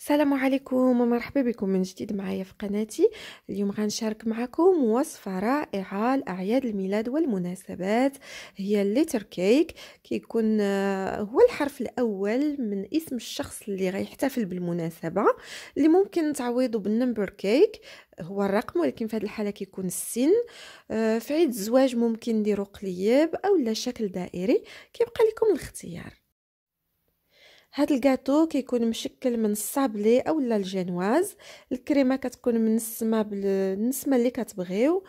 السلام عليكم ومرحبا بكم من جديد معايا في قناتي اليوم غنشارك معكم وصفة رائعة لأعياد الميلاد والمناسبات هي الليتر كيك كيكون آه، هو الحرف الأول من اسم الشخص اللي غيحتفل بالمناسبة اللي ممكن تعويضه بالنمبر كيك هو الرقم ولكن في هذه الحالة كيكون السن آه، في عيد الزواج ممكن نديرو قليب أو لا شكل دائري كيبقى لكم الاختيار هاد الكاطو كيكون مشكل من الصابلي اولا الجينواز الكريمه كتكون من السما بالنسمه اللي كتبغيو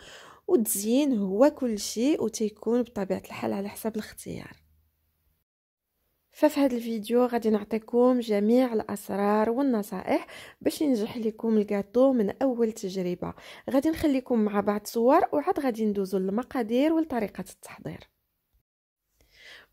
والتزيين هو كل شيء وتيكون بطبيعه الحال على حساب الاختيار ففي هذا الفيديو غادي نعطيكم جميع الاسرار والنصائح باش ينجح لكم الكاطو من اول تجربه غادي نخليكم مع بعض صور وعاد غادي ندوزو للمقادير ولطريقه التحضير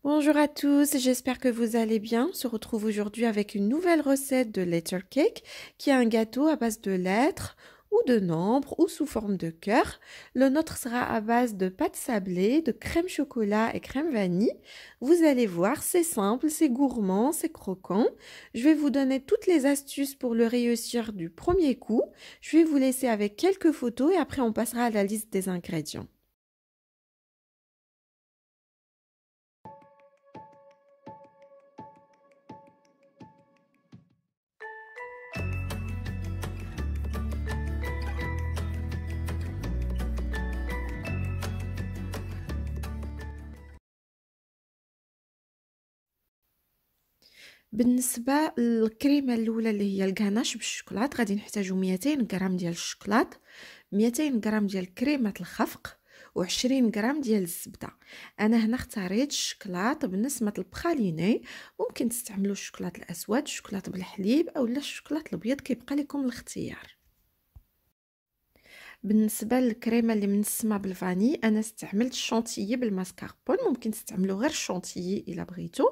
Bonjour à tous, j'espère que vous allez bien. On se retrouve aujourd'hui avec une nouvelle recette de letter cake qui est un gâteau à base de lettres ou de nombres ou sous forme de cœur. Le nôtre sera à base de pâte sablée, de crème chocolat et crème vanille. Vous allez voir, c'est simple, c'est gourmand, c'est croquant. Je vais vous donner toutes les astuces pour le réussir du premier coup. Je vais vous laisser avec quelques photos et après on passera à la liste des ingrédients. بالنسبه للكريمه الاولى اللي هي الكاناش بالشوكولات غادي نحتاجو 200 غرام ديال الشوكولات 200 غرام ديال كريمه الخفق و20 غرام ديال الزبده انا هنا اختاريت الشوكولات بنسمه البخاليني ممكن تستعملوا الشوكولات الاسود الشوكولات بالحليب اولا الشوكولات الابيض كيبقى لكم الاختيار بالنسبه للكريمه اللي منسمه بالفاني انا استعملت الشونتيي بالماسكاربون ممكن تستعملوا غير الشونتيي الا بغيتو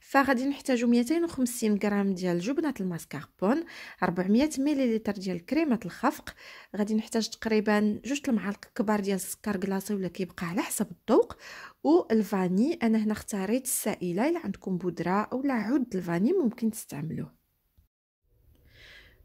فغادي نحتاجو 250 غرام ديال جبنه الماسكاربون 400 مليلتر ديال كريمه الخفق غادي نحتاج تقريبا جوج المعالق كبار ديال السكر كلاصي ولا كيبقى على حسب الذوق والفاني انا هنا اختاريت السائله الا عندكم بودره اولا عود الفاني ممكن تستعملوه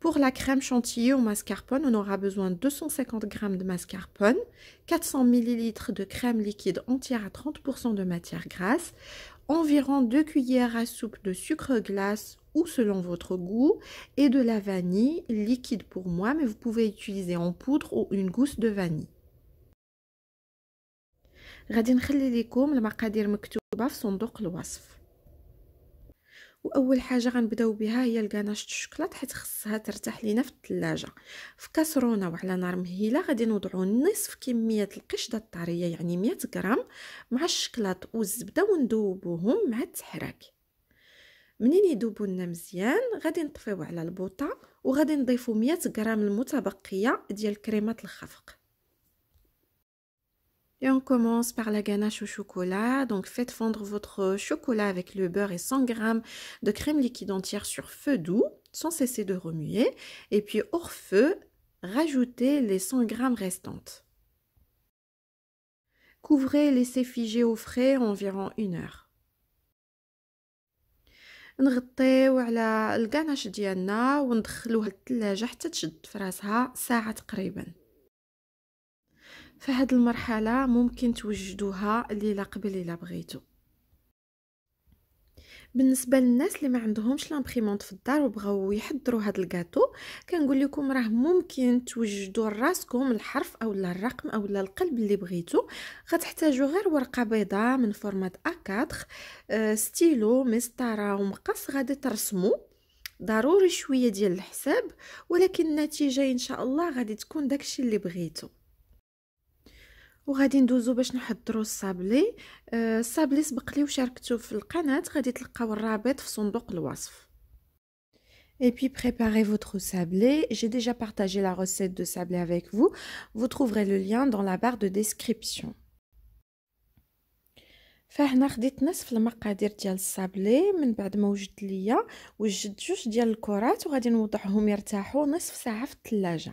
Pour la crème chantilly au mascarpone, on aura besoin de 250 g de mascarpone, 400 ml de crème liquide entière à 30% de matière grasse, environ 2 cuillères à soupe de sucre glace ou selon votre goût, et de la vanille liquide pour moi, mais vous pouvez utiliser en poudre ou une gousse de vanille. واول حاجه غنبداو بها هي الكناش الشكلاط حيت خصها ترتاح لينا في الثلاجه في كاسرونه وعلى نار مهيله غادي نوضعوا نصف كميه القشده الطريه يعني 100 غرام مع الشكلاط والزبده وندوبوهم مع التحراك منين يذوبوا لنا مزيان غادي نطفيو على البوطه وغادي نضيفوا 100 غرام المتبقيه ديال كريمه الخفق Et on commence par la ganache au chocolat. Donc faites fondre votre chocolat avec le beurre et 100 g de crème liquide entière sur feu doux, sans cesser de remuer. Et puis hors feu, rajoutez les 100 g restantes. Couvrez et laissez figer au frais environ une heure. فهاد المرحله ممكن توجدوها لا قبل الا بغيتو بالنسبه للناس اللي ما عندهمش لامبريمونط في الدار وبغاو يحضروا هاد الكاطو كنقول لكم راه ممكن توجدوا لراسكم الحرف اولا الرقم اولا القلب اللي بغيتو غتحتاجوا غير ورقه بيضاء من فورمات A4 آه ستيلو مسطره ومقص غادي ترسموا ضروري شويه ديال الحساب ولكن النتيجه ان شاء الله غادي تكون داكشي اللي بغيتو وغادي ندوزو باش نحضرو الصابلي آه الصابلي سبق لي وشاركته في القناه غادي تلقاو الرابط في صندوق الوصف Et puis préparez votre sablé. J'ai déjà partagé la recette de sablé avec vous. Vous trouverez le lien dans la barre de description. فهنا خديت نصف المقادير ديال الصابلي من بعد ما وجدت ليا وجدت جوج ديال الكرات وغادي نوضعهم يرتاحوا نصف ساعه في الثلاجه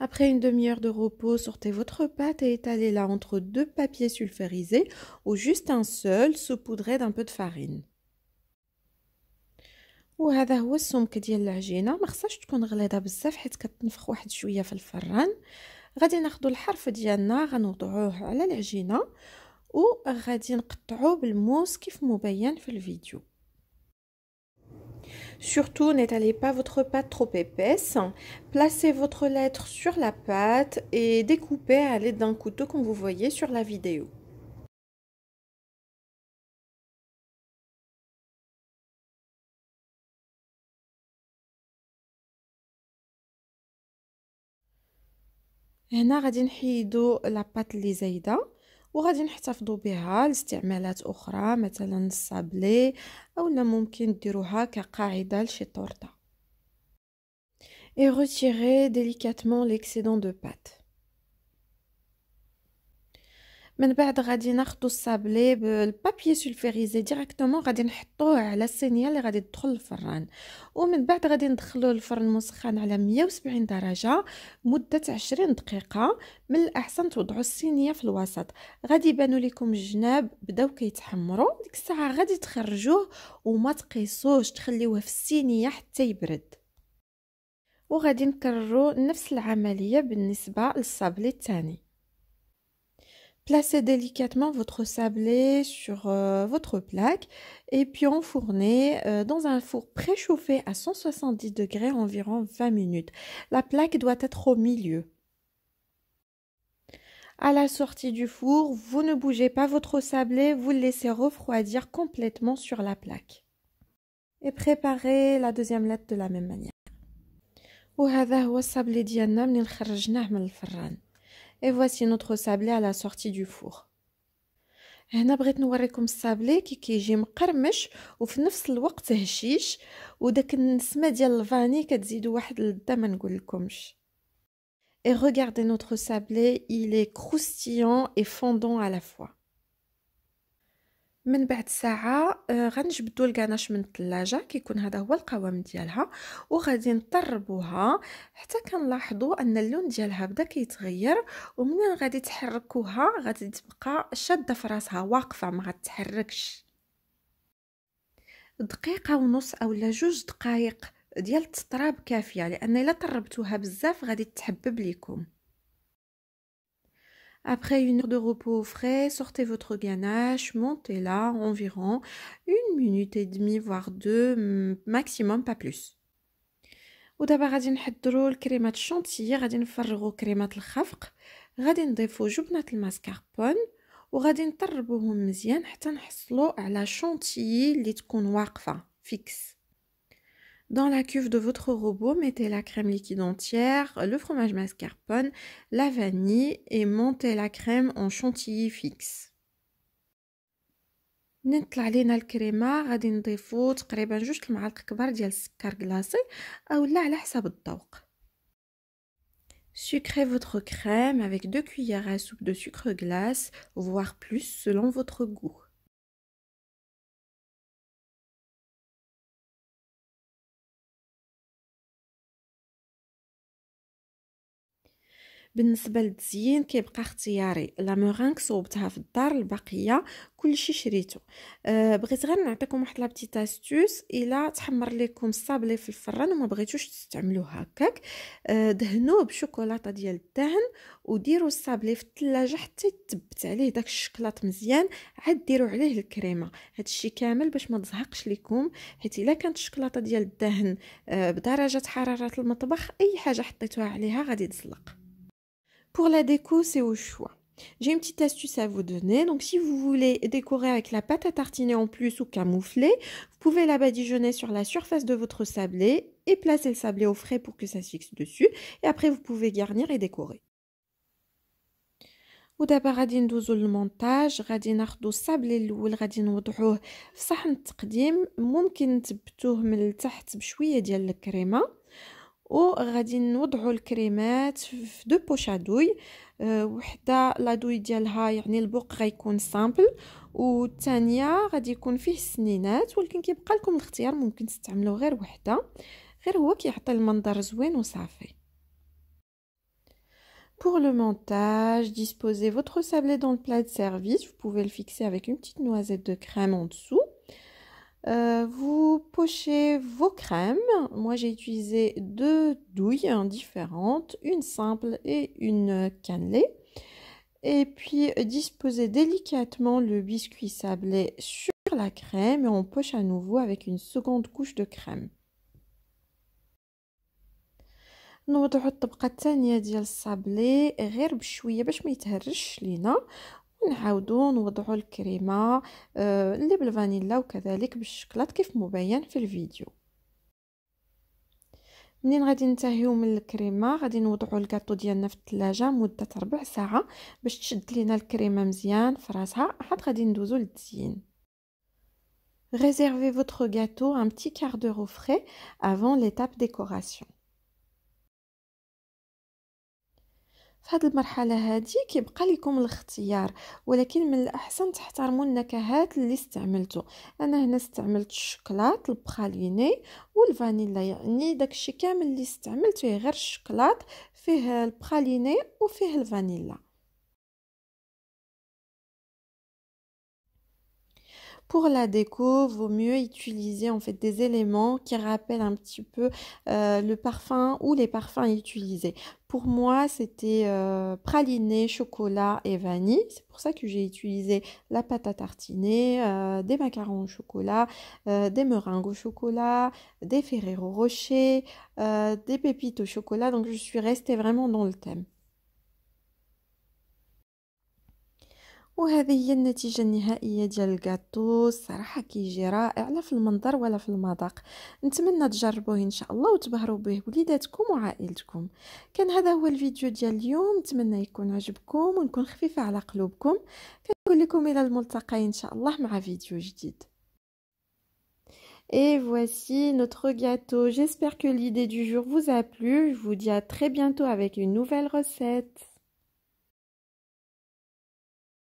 Après une demi-heure de repos, sortez votre pâte et étalez-la entre deux papiers sulfurisés ou juste un seul saupoudré d'un peu de farine. وهذا هو السمك ديال العجينه ما خصهاش تكون غليظه بزاف حيت كتنفخ واحد شويه في الفران غادي ناخذ الحرف ديالنا غنوضعوه على العجينه وغادي نقطعوه بالموس كيف مبين في الفيديو Surtout, n'étalez pas votre pâte trop épaisse. Placez votre lettre sur la pâte et découpez à l'aide d'un couteau comme vous voyez sur la vidéo. وغادي نحتفظوا بها لاستعمالات اخرى مثلا الصابلي اولا ممكن ديروها كقاعده لشي طورطه et retirer délicatement l'excédent de pâte من بعد غادي ناخدو الصابلي بالبابي سولفيريزي ديريكتومون غادي نحطوه على الصينيه اللي غادي تدخل الفران ومن بعد غادي ندخلو الفرن مسخن على 170 درجه مده 20 دقيقه من الاحسن توضعوا الصينيه في الوسط غادي يبانوا لكم الجناب بداو كيتحمروا ديك الساعه غادي تخرجوه وما تقيسوش تخليوه في الصينيه حتى يبرد وغادي نكرروا نفس العمليه بالنسبه للصابلي الثاني Placez délicatement votre sablé sur euh, votre plaque et puis enfournez euh, dans un four préchauffé à 170 degrés environ 20 minutes. La plaque doit être au milieu. À la sortie du four, vous ne bougez pas votre sablé, vous le laissez refroidir complètement sur la plaque. Et préparez la deuxième lettre de la même manière. Et voici notre sablé à la sortie du four. Ici, je voulais vous montrer sablé qui est croustillant et en même temps friable, et cette de vanille ajoute un que je ne peux pas vous dire. Et regardez notre sablé, il est croustillant et fondant à la fois. من بعد ساعه آه، غنجبدو الكناش من الثلاجه كيكون هذا هو القوام ديالها وغادي نطربوها حتى كنلاحظو ان اللون ديالها بدا كيتغير ومنين غادي تحركوها غادي تبقى شاده في راسها واقفه ما غتحركش دقيقه ونص اولا جوج دقائق ديال التطراب كافيه لان الا طربتوها بزاف غادي تحبب ليكم Après une heure de repos au frais, sortez votre ganache, montez-la environ une minute et demie, voire deux, maximum pas plus. ودابا غادي نحضروا الكريمه الشونتيه غادي نفرغوا كريمه الخفق غادي نضيفوا جبنه الماسكاربون وغادي نطربوهم مزيان حتى نحصلوا على شونتيي اللي تكون واقفه فيكس dans la cuve de votre robot, mettez la crème liquide entière, le fromage mascarpone, la vanille et montez la crème en chantilly fixe. Sucrez votre crème avec deux cuillères à soupe de sucre glace, voire plus selon votre goût. بالنسبه للتزيين كيبقى اختياري لا مورانك صوبتها في الدار البقيه كلشي شريته أه بغيت غير نعطيكم واحد لابتيت بتيت استوس الا تحمر لكم الصابلي في الفران وما بغيتوش تستعملوه هكاك أه دهنوه بشوكولاته ديال الدهن وديروا الصابلي في الثلاجه حتى يتبت عليه داك الشكلاط مزيان عاد ديروا عليه الكريمه هادشي كامل باش ما تزهقش لكم حيت الا كانت الشكلاطه ديال الدهن أه بدرجه حراره المطبخ اي حاجه حطيتوها عليها غادي تزلق Pour la déco, c'est au choix. J'ai une petite astuce à vous donner. Donc, si vous voulez décorer avec la pâte à tartiner en plus ou camoufler, vous pouvez la badigeonner sur la surface de votre sablé et placer le sablé au frais pour que ça se fixe dessus. Et après, vous pouvez garnir et décorer. montage sablé le le وغادي نوضعوا الكريمات في دو بوشادوي وحده لا دوي ديالها يعني البوق غيكون سامبل والثانيه غادي يكون فيه سنينات ولكن كيبقى لكم الاختيار ممكن تستعملوا غير وحده غير هو كيعطي المنظر زوين وصافي Pour le montage, disposez votre sablé dans le plat de service. Vous pouvez le fixer avec une petite noisette de crème en dessous. Euh, vous pochez vos crèmes. Moi, j'ai utilisé deux douilles différentes, une simple et une cannelée. Et puis, disposez délicatement le biscuit sablé sur la crème et on poche à nouveau avec une seconde couche de crème. نعاودو نوضعو الكريمه آه، اللي بالفانيلا وكذلك بالشكلاط كيف مبين في الفيديو منين غادي ننتهيو من الكريمه غادي نوضعو الكاطو ديالنا في الثلاجه مده ربع ساعه باش تشد لينا الكريمه مزيان في راسها عاد غادي ندوزو للتزيين Réservez votre gâteau un petit quart d'heure au frais avant l'étape décoration. في هذه المرحله هذه كيبقى لكم الاختيار ولكن من الاحسن تحترموا النكهات اللي استعملتو انا هنا استعملت الشوكولات البخاليني والفانيلا يعني داكشي كامل اللي استعملت فيه غير الشوكولات فيه البخاليني وفيه الفانيلا Pour la déco, vaut mieux utiliser en fait des éléments qui rappellent un petit peu euh, le parfum ou les parfums utilisés. Pour moi, c'était euh, praliné, chocolat et vanille. C'est pour ça que j'ai utilisé la pâte à tartiner, euh, des macarons au chocolat, des meringues au chocolat, des Ferrero Rocher, des pépites au chocolat. Donc je suis restée vraiment dans le thème. وهذه هي النتيجه النهائيه ديال الكاطو الصراحه كيجي رائع لا في المنظر ولا في المذاق نتمنى تجربوه ان شاء الله وتبهروا به وليداتكم وعائلتكم كان هذا هو الفيديو ديال اليوم نتمنى يكون عجبكم ونكون خفيفه على قلوبكم كنقول لكم الى الملتقى ان شاء الله مع فيديو جديد Et voici notre gâteau. J'espère que l'idée du jour vous a plu. Je vous dis à très bientôt avec une nouvelle recette.